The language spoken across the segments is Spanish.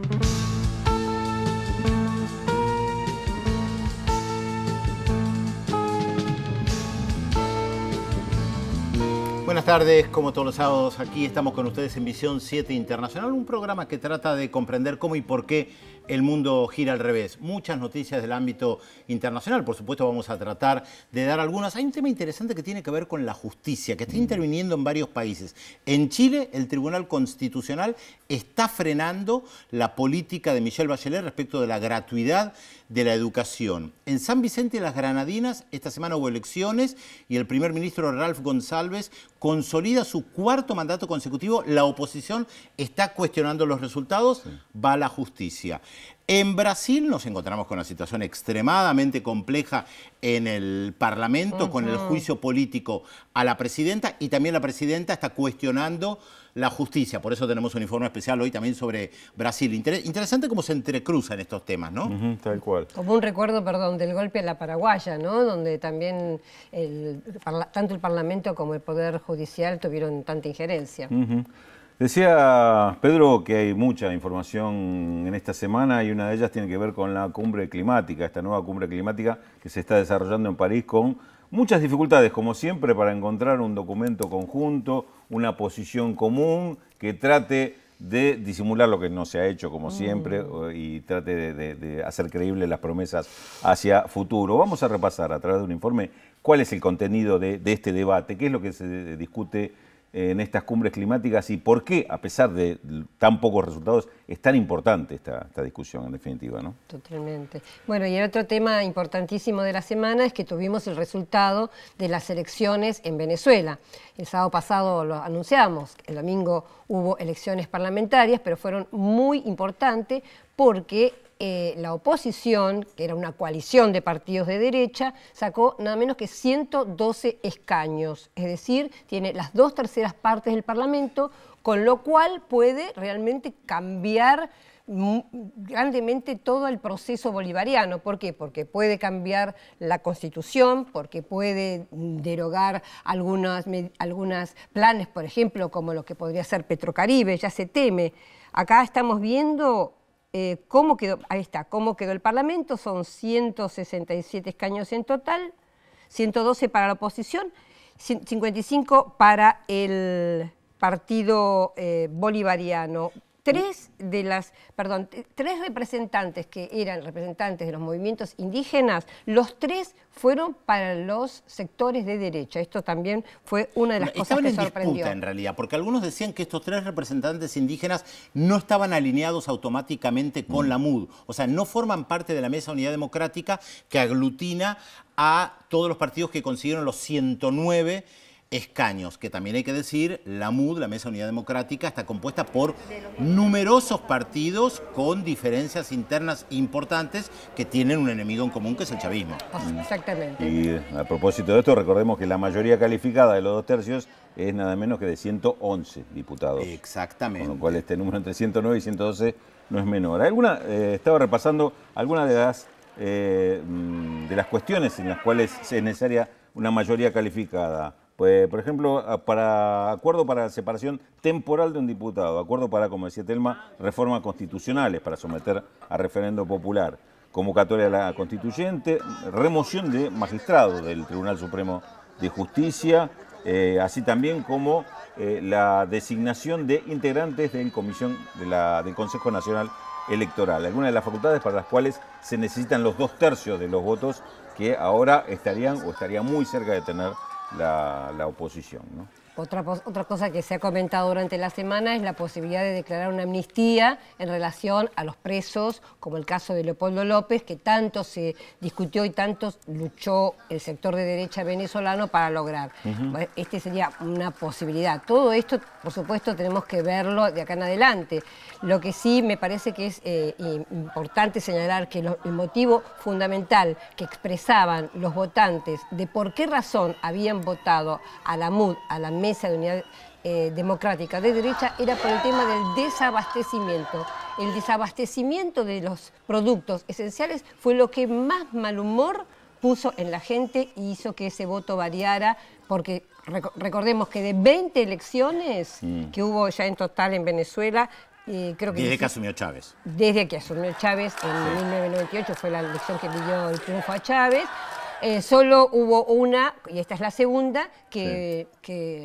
Mm-hmm. Buenas tardes, como todos los sábados aquí estamos con ustedes en Visión 7 Internacional, un programa que trata de comprender cómo y por qué el mundo gira al revés. Muchas noticias del ámbito internacional, por supuesto vamos a tratar de dar algunas. Hay un tema interesante que tiene que ver con la justicia, que está mm. interviniendo en varios países. En Chile, el Tribunal Constitucional está frenando la política de Michelle Bachelet respecto de la gratuidad de la educación. En San Vicente y las Granadinas, esta semana hubo elecciones y el primer ministro Ralph González consolida su cuarto mandato consecutivo, la oposición está cuestionando los resultados, va a la justicia. En Brasil nos encontramos con una situación extremadamente compleja en el Parlamento, con el juicio político a la presidenta y también la presidenta está cuestionando la justicia. Por eso tenemos un informe especial hoy también sobre Brasil. interesante cómo se entrecruzan estos temas, ¿no? tal cual. Como un recuerdo, perdón, del golpe a la Paraguaya, ¿no? Donde también tanto el Parlamento como el Poder Judicial tuvieron tanta injerencia. Decía Pedro que hay mucha información en esta semana y una de ellas tiene que ver con la cumbre climática, esta nueva cumbre climática que se está desarrollando en París con muchas dificultades, como siempre, para encontrar un documento conjunto, una posición común que trate de disimular lo que no se ha hecho, como siempre, mm. y trate de, hacer creíbles las promesas hacia futuro. Vamos a repasar a través de un informe cuál es el contenido de, de este debate, qué es lo que se discute en estas cumbres climáticas y por qué, a pesar de tan pocos resultados, es tan importante esta, discusión, en definitiva. ¿no? Totalmente. Bueno, y el otro tema importantísimo de la semana es que tuvimos el resultado de las elecciones en Venezuela. El sábado pasado lo anunciamos, el domingo hubo elecciones parlamentarias, pero fueron muy importantes porque eh, la oposición, que era una coalición de partidos de derecha, sacó nada menos que 112 escaños, es decir, tiene las dos terceras partes del Parlamento, con lo cual puede realmente cambiar grandemente todo el proceso bolivariano. ¿Por qué? Porque puede cambiar la constitución, porque puede derogar algunos algunas planes, por ejemplo, como lo que podría ser Petrocaribe, ya se teme. Acá estamos viendo eh, cómo quedó, está, cómo quedó el Parlamento, son 167 escaños en total, 112 para la oposición, 55 para el Partido eh, Bolivariano tres de las, perdón, tres representantes que eran representantes de los movimientos indígenas, los tres fueron para los sectores de derecha. Esto también fue una de las cosas que en sorprendió. en realidad, porque algunos decían que estos tres representantes indígenas no estaban alineados automáticamente con mm. la MUD, o sea, no forman parte de la Mesa Unidad Democrática que aglutina a todos los partidos que consiguieron los 109 escaños, que también hay que decir, la MUD, la Mesa Unidad Democrática, está compuesta por numerosos partidos con diferencias internas importantes que tienen un enemigo en común, que es el chavismo. Exactamente. Y a propósito de esto, recordemos que la mayoría calificada de los dos tercios es nada menos que de 111 diputados. Exactamente. Con lo cual este número entre 109 y 112 no es menor. Alguna, eh, estaba repasando algunas de las, eh, mm, de las cuestiones en las cuales es necesaria una mayoría calificada. Pues, por ejemplo, ah, para acuerdo para separación temporal de un diputado, acuerdo para, como decía Telma, reformas constitucionales para someter a referendo popular, convocatoria a la constituyente, remoción de magistrados del Tribunal Supremo de Justicia, eh, así también como eh, la designación de integrantes comisión, de la, del Consejo Nacional Electoral, algunas de las facultades para las cuales se necesitan los dos tercios de los votos que ahora estarían o estarían muy cerca de tener la, la oposición. ¿no? Otra, cosa que se ha comentado durante la semana es la posibilidad de declarar una amnistía en relación a los presos, como el caso de Leopoldo López, que tanto se discutió y tanto luchó el sector de derecha venezolano para lograr. Este sería una posibilidad. Todo esto, por supuesto, tenemos que verlo de acá en adelante. Lo que sí me parece que es eh, importante señalar que el motivo fundamental que expresaban los votantes de por qué razón habían votado a la MUD, a la MED, de unidad eh, democrática de derecha era por el tema del desabastecimiento. El desabastecimiento de los productos esenciales fue lo que más mal humor puso en la gente y hizo que ese voto variara, porque recordemos que de 20 elecciones mm. que hubo ya en total en Venezuela, eh, creo que... Desde que asumió Chávez. Desde que asumió Chávez, en 1998 fue la elección que pidió el triunfo a Chávez, eh, solo hubo una, y esta es la segunda, que,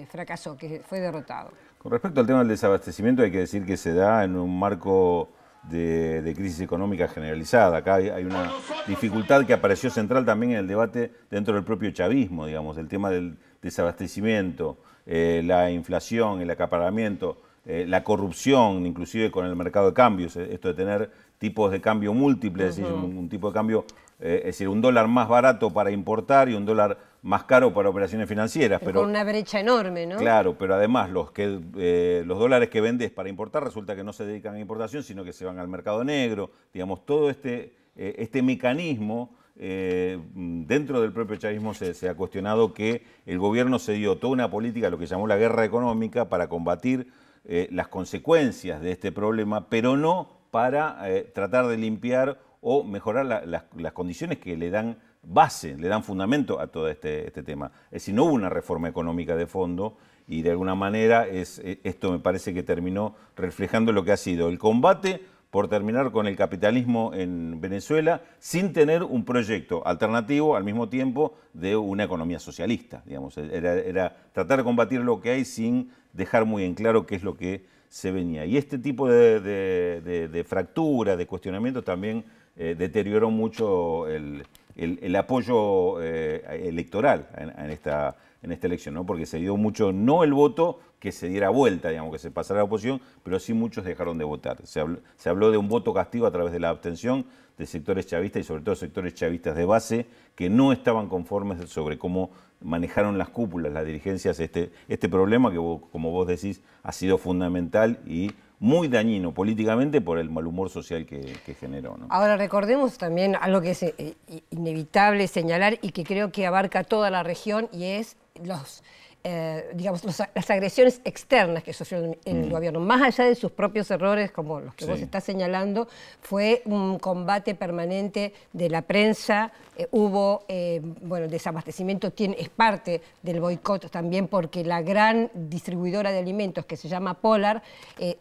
fracasó, que fue derrotado. Con respecto al tema del desabastecimiento, hay que decir que se da en un marco de, crisis económica generalizada. Acá hay una dificultad que apareció central también en el debate dentro del propio chavismo, digamos, el tema del desabastecimiento, eh, la inflación, el acaparamiento, eh, la corrupción, inclusive con el mercado de cambios, esto de tener tipos de cambio múltiples, un, tipo de cambio eh, es decir, un dólar más barato para importar y un dólar más caro para operaciones financieras. Pero, con una brecha enorme, ¿no? Claro, pero además los, que, eh, los dólares que vendes para importar resulta que no se dedican a importación, sino que se van al mercado negro. Digamos, todo este, eh, este mecanismo dentro del propio chavismo se, se, ha cuestionado que el gobierno se dio toda una política, lo que llamó la guerra económica, para combatir las consecuencias de este problema, pero no para tratar de limpiar o mejorar las condiciones que le dan base, le dan fundamento a todo este, este, tema. Es decir, no hubo una reforma económica de fondo y de alguna manera eh, esto me parece que terminó reflejando lo que ha sido el combate por terminar con el capitalismo en Venezuela sin tener un proyecto alternativo al mismo tiempo de una economía socialista. Digamos. Era, tratar de combatir lo que hay sin dejar muy en claro qué es lo que se venía. Y este tipo de, fracturas, de, de fractura, de cuestionamiento también eh, deterioró mucho el, apoyo eh, electoral en, esta, en esta elección, ¿no? porque se dio mucho, no el voto que se diera vuelta, digamos, que se pasara la oposición, pero sí muchos dejaron de votar. Se habló, de un voto castigo a través de la abstención de sectores chavistas y sobre todo sectores chavistas de base que no estaban conformes sobre cómo manejaron las cúpulas, las dirigencias, este, este problema que como vos decís ha sido fundamental y muy dañino políticamente por el mal humor social que, generó. Ahora recordemos también algo que es eh, inevitable señalar y que creo que abarca toda la región y es los eh, digamos, las agresiones externas que en el, mm. gobierno, más allá de sus propios errores, como los que vos estás señalando, fue un combate permanente de la prensa, eh, hubo, eh, bueno, desabastecimiento es parte del boicot también porque la gran distribuidora de alimentos que se llama Polar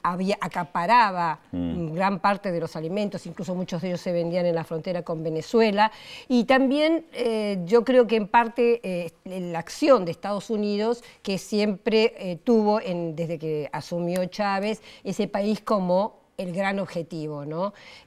había, acaparaba mm. gran parte de los alimentos, incluso muchos de ellos se vendían en la frontera con Venezuela, y también yo creo que en parte la acción de Estados Unidos que siempre eh, tuvo desde que asumió Chávez ese país como el gran objetivo.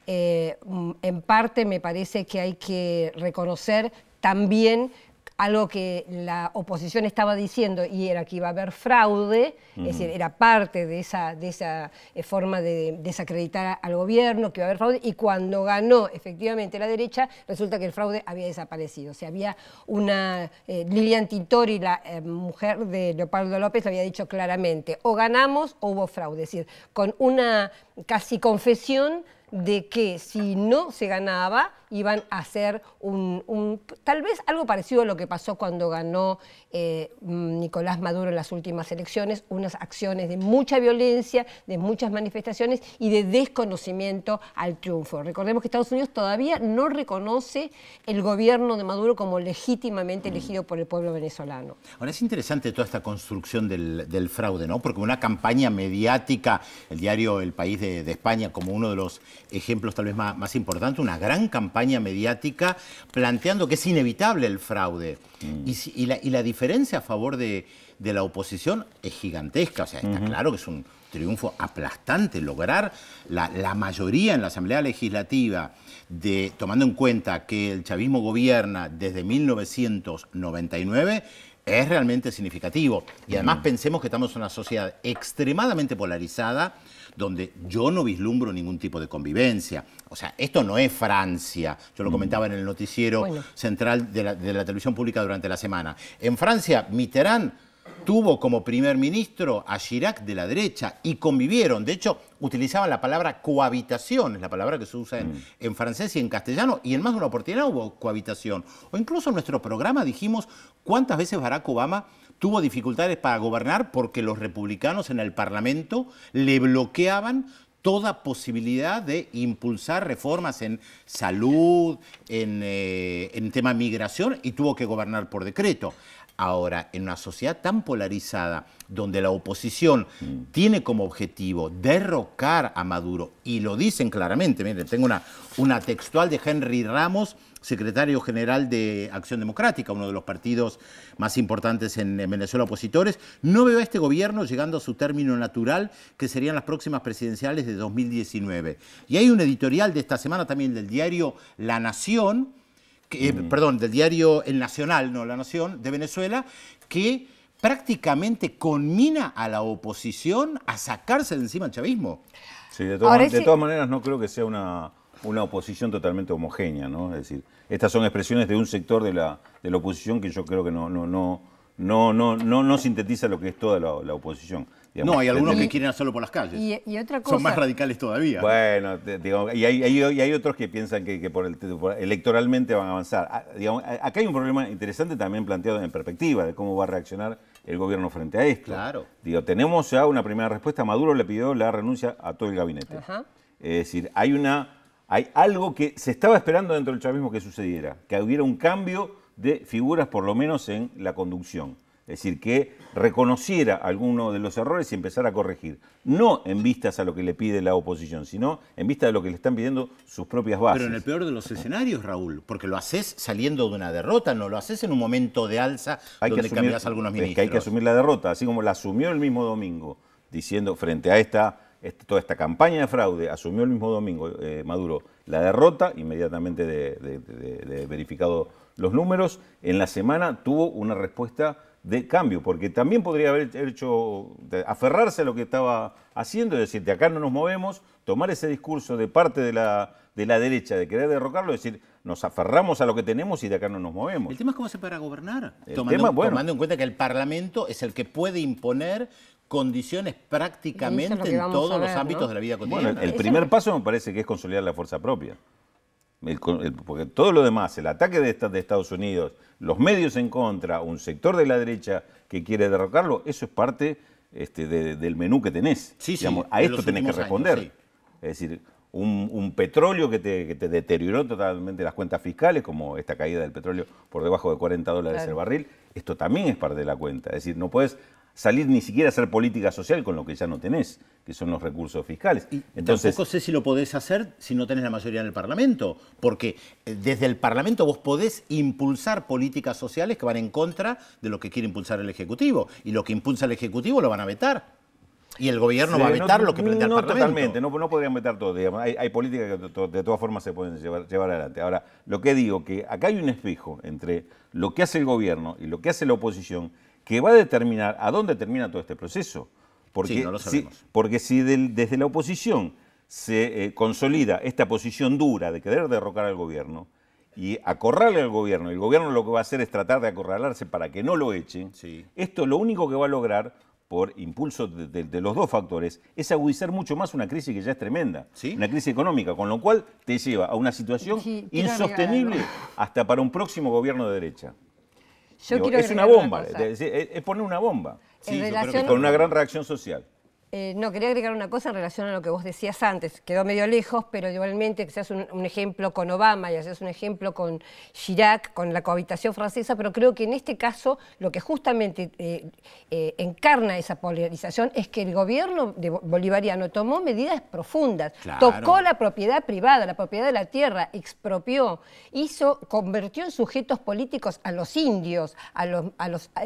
Eh, mm, en parte me parece que hay que reconocer también algo que la oposición estaba diciendo y era que iba a haber fraude, es decir, era parte de esa, de esa eh, forma de desacreditar al gobierno, que iba a haber fraude, y cuando ganó efectivamente la derecha, resulta que el fraude había desaparecido. O sea, había una... Eh, Lilian Tintori, la eh, mujer de Leopoldo López, había dicho claramente, o ganamos o hubo fraude, es decir, con una casi confesión de que si no se ganaba, iban a hacer un, tal vez algo parecido a lo que pasó cuando ganó eh, mm, Nicolás Maduro en las últimas elecciones, unas acciones de mucha violencia, de muchas manifestaciones y de desconocimiento al triunfo. Recordemos que Estados Unidos todavía no reconoce el gobierno de Maduro como legítimamente elegido por el pueblo venezolano. Ahora es interesante toda esta construcción del, fraude, ¿no? Porque una campaña mediática, el diario El País de España como uno de los ejemplos tal vez más, más importantes, una gran campaña mediática planteando que es inevitable el fraude. Mm. Y, la, diferencia a favor de, de, la oposición es gigantesca. O sea, está claro que es un triunfo aplastante lograr la, mayoría en la Asamblea Legislativa, de, tomando en cuenta que el chavismo gobierna desde 1999 es realmente significativo. Y además mm. pensemos que estamos en una sociedad extremadamente polarizada, donde yo no vislumbro ningún tipo de convivencia. O sea, esto no es Francia. Yo lo mm. comentaba en el noticiero central de la, televisión pública durante la semana. En Francia, Mitterrand tuvo como primer ministro a Chirac de la derecha y convivieron. De hecho, utilizaban la palabra cohabitación, es la palabra que se usa en, mm. en, francés y en castellano, y en más de una oportunidad hubo cohabitación. O incluso en nuestro programa dijimos cuántas veces Barack Obama tuvo dificultades para gobernar porque los republicanos en el Parlamento le bloqueaban toda posibilidad de impulsar reformas en salud, en, eh, tema migración, y tuvo que gobernar por decreto. Ahora, en una sociedad tan polarizada, donde la oposición mm. tiene como objetivo derrocar a Maduro, y lo dicen claramente, miren, tengo una, textual de Henry Ramos, secretario general de Acción Democrática, uno de los partidos más importantes en, en Venezuela opositores, no veo a este gobierno llegando a su término natural, que serían las próximas presidenciales de 2019. Y hay un editorial de esta semana también del diario La Nación, eh, mm. perdón, del diario El Nacional, no La Nación, de Venezuela, que prácticamente conmina a la oposición a sacarse de encima el chavismo. Sí, de todas, maneras no creo que sea una, una oposición totalmente homogénea, ¿no? Es decir, estas son expresiones de un sector de la, de oposición que yo creo que no, no, no, no, no, no, no sintetiza lo que es toda la, la oposición no, hay algunos que quieren hacerlo por las calles. Y, otra cosa, Son más radicales todavía. Bueno, y, hay, otros que piensan que, por electoralmente van a avanzar. Ah, acá hay un problema interesante también planteado en perspectiva de cómo va a reaccionar el gobierno frente a esto. Claro. Digo, tenemos ya una primera respuesta. Maduro le pidió la renuncia a todo el gabinete. Es decir, hay, una, hay algo que se estaba esperando dentro del chavismo que sucediera, que hubiera un cambio de figuras, por lo menos en la conducción. Es decir, que reconociera alguno de los errores y empezara a corregir. No en vistas a lo que le pide la oposición, sino en vista de lo que le están pidiendo sus propias bases. Pero en el peor de los escenarios, Raúl, porque lo haces saliendo de una derrota, no lo haces en un momento de alza hay donde que asumir, algunos ministros. hay que asumir la derrota, así como la asumió el mismo domingo, diciendo frente a esta, toda esta campaña de fraude, asumió el mismo domingo eh, Maduro la derrota inmediatamente de, de, de verificado los números, en la semana tuvo una respuesta de cambio, porque también podría haber hecho, aferrarse a lo que estaba haciendo, es decir, de acá no nos movemos, tomar ese discurso de parte de la, de la derecha de querer derrocarlo, es decir, nos aferramos a lo que tenemos y de acá no nos movemos. El tema es cómo se para gobernar, tomando, en cuenta que el Parlamento es el que puede imponer condiciones prácticamente en todos los ámbitos de la vida cotidiana. Bueno, el primer paso me parece que es consolidar la fuerza propia porque todo lo demás, el ataque de, Estados Unidos, los medios en contra, un sector de la derecha que quiere derrocarlo, eso es parte este, del menú que tenés. a esto tenés que responder. Es decir, un, petróleo que te, deterioró totalmente las cuentas fiscales, como esta caída del petróleo por debajo de 40 dólares el barril, esto también es parte de la cuenta. Es decir, no puedes salir ni siquiera a hacer política social con lo que ya no tenés, que son los recursos fiscales. Entonces, tampoco sé si lo podés hacer si no tenés la mayoría en el Parlamento, porque eh, desde el Parlamento vos podés impulsar políticas sociales que van en contra de lo que quiere impulsar el Ejecutivo, y lo que impulsa el Ejecutivo lo van a vetar. Y el gobierno va a vetar lo que plantea el Parlamento. Totalmente, no, no podrían vetar todo. Digamos. Hay, políticas que de todas formas se pueden llevar, llevar, adelante. Ahora, lo que digo, que acá hay un espejo entre lo que hace el gobierno y lo que hace la oposición que va a determinar a dónde termina todo este proceso. Porque, si, porque si desde la oposición se eh, consolida esta posición dura de querer derrocar al gobierno y acorralar al gobierno, el gobierno lo que va a hacer es tratar de acorralarse para que no lo echen, esto lo único que va a lograr por impulso de, los dos factores, es agudizar mucho más una crisis que ya es tremenda, una crisis económica, con lo cual te lleva a una situación insostenible hasta para un próximo gobierno de derecha es una bomba, es, poner una bomba. Con una gran reacción social. Eh, no, quería agregar una cosa en relación a lo que vos decías antes. Quedó medio lejos, pero igualmente que seas un, ejemplo con Obama y seas un ejemplo con Chirac, con la cohabitación francesa, pero creo que en este caso lo que justamente eh, eh, encarna esa polarización es que el gobierno bolivariano tomó medidas profundas, tocó la propiedad privada, la propiedad de la tierra, expropió, hizo, convirtió en sujetos políticos a los indios, a los, a los, a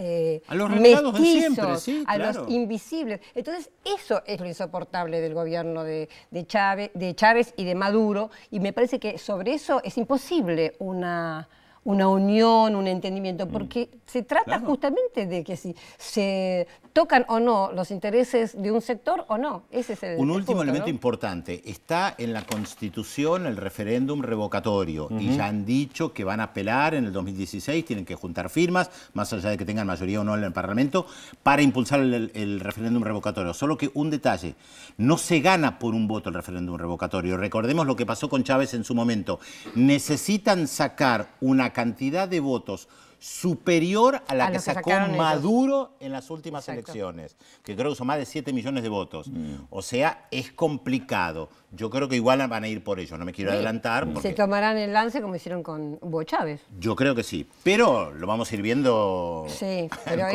los mestizos, a los invisibles. Entonces, es... Eso es lo insoportable del gobierno de, de, Chávez, de Chávez y de Maduro, y me parece que sobre eso es imposible una una unión, un entendimiento, mm. porque se trata justamente de que si se tocan o no los intereses de un sector o no. Ese es el Un último elemento importante. Está en la Constitución el referéndum revocatorio y ya han dicho que van a apelar en el 2016, tienen que juntar firmas, más allá de que tengan mayoría o no en el Parlamento, para impulsar el, el referéndum revocatorio. Solo que un detalle, no se gana por un voto el referéndum revocatorio. Recordemos lo que pasó con Chávez en su momento. Necesitan sacar una cantidad de votos superior a la que, sacó Maduro en las últimas elecciones, que creo que son más de 7 millones de votos. Mm. O sea, es complicado. Yo creo que igual van a ir por ello, no me quiero adelantar. Se tomarán el lance como hicieron con Hugo Chávez. Yo creo que sí, pero lo vamos a ir viendo. Sí, pero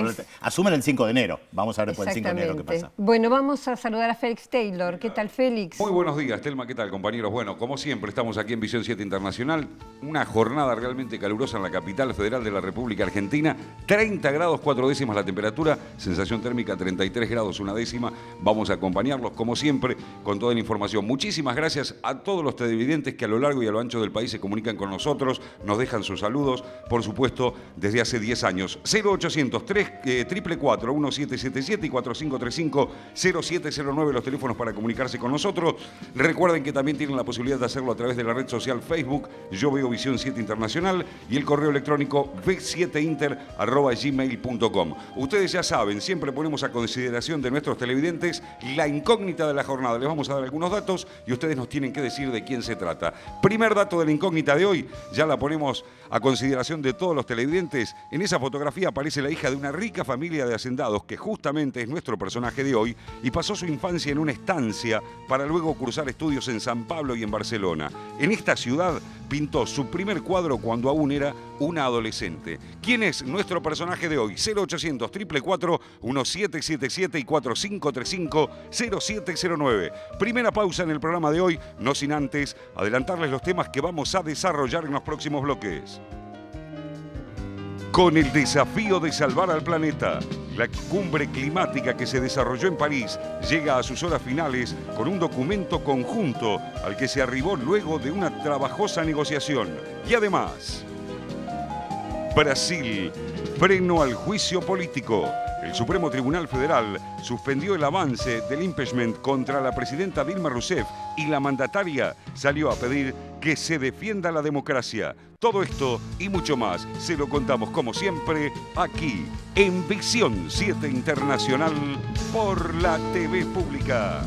Asumen el 5 de enero, vamos a ver por el 5 de enero qué pasa. Bueno, vamos a saludar a Félix Taylor. ¿Qué tal, Félix? Muy buenos días, Telma. ¿Qué tal, compañeros? Bueno, como siempre, estamos aquí en Visión 7 Internacional. Una jornada realmente calurosa en la capital federal de la República Argentina. 30 grados, 4 décimas la temperatura, sensación térmica 33 grados, una décima. Vamos a acompañarlos, como siempre, con toda la información. Muchísimas gracias a todos los televidentes que a lo largo y a lo ancho del país se comunican con nosotros, nos dejan sus saludos, por supuesto, desde hace 10 años. 0800 344 1777 y 4535 0709 los teléfonos para comunicarse con nosotros. Recuerden que también tienen la posibilidad de hacerlo a través de la red social Facebook Yo Veo Visión 7 Internacional y el correo electrónico v7inter.gmail.com. Ustedes ya saben, siempre ponemos a consideración de nuestros televidentes la incógnita de la jornada. Les vamos a dar algunos datos y ustedes nos tienen que decir de quién se trata. Primer dato de la incógnita de hoy, ya la ponemos a consideración de todos los televidentes, en esa fotografía aparece la hija de una rica familia de hacendados que justamente es nuestro personaje de hoy y pasó su infancia en una estancia para luego cursar estudios en San Pablo y en Barcelona. En esta ciudad pintó su primer cuadro cuando aún era una adolescente. ¿Quién es nuestro personaje de hoy? 0800 444 1777 y 4535 0709. Primera pausa en el programa de hoy, no sin antes adelantarles los temas que vamos a desarrollar en los próximos bloques. Con el desafío de salvar al planeta, la cumbre climática que se desarrolló en París llega a sus horas finales con un documento conjunto al que se arribó luego de una trabajosa negociación. Y además, Brasil, freno al juicio político. El Supremo Tribunal Federal suspendió el avance del impeachment contra la presidenta Dilma Rousseff y la mandataria salió a pedir que se defienda la democracia. Todo esto y mucho más se lo contamos como siempre aquí en Visión 7 Internacional por la TV Pública.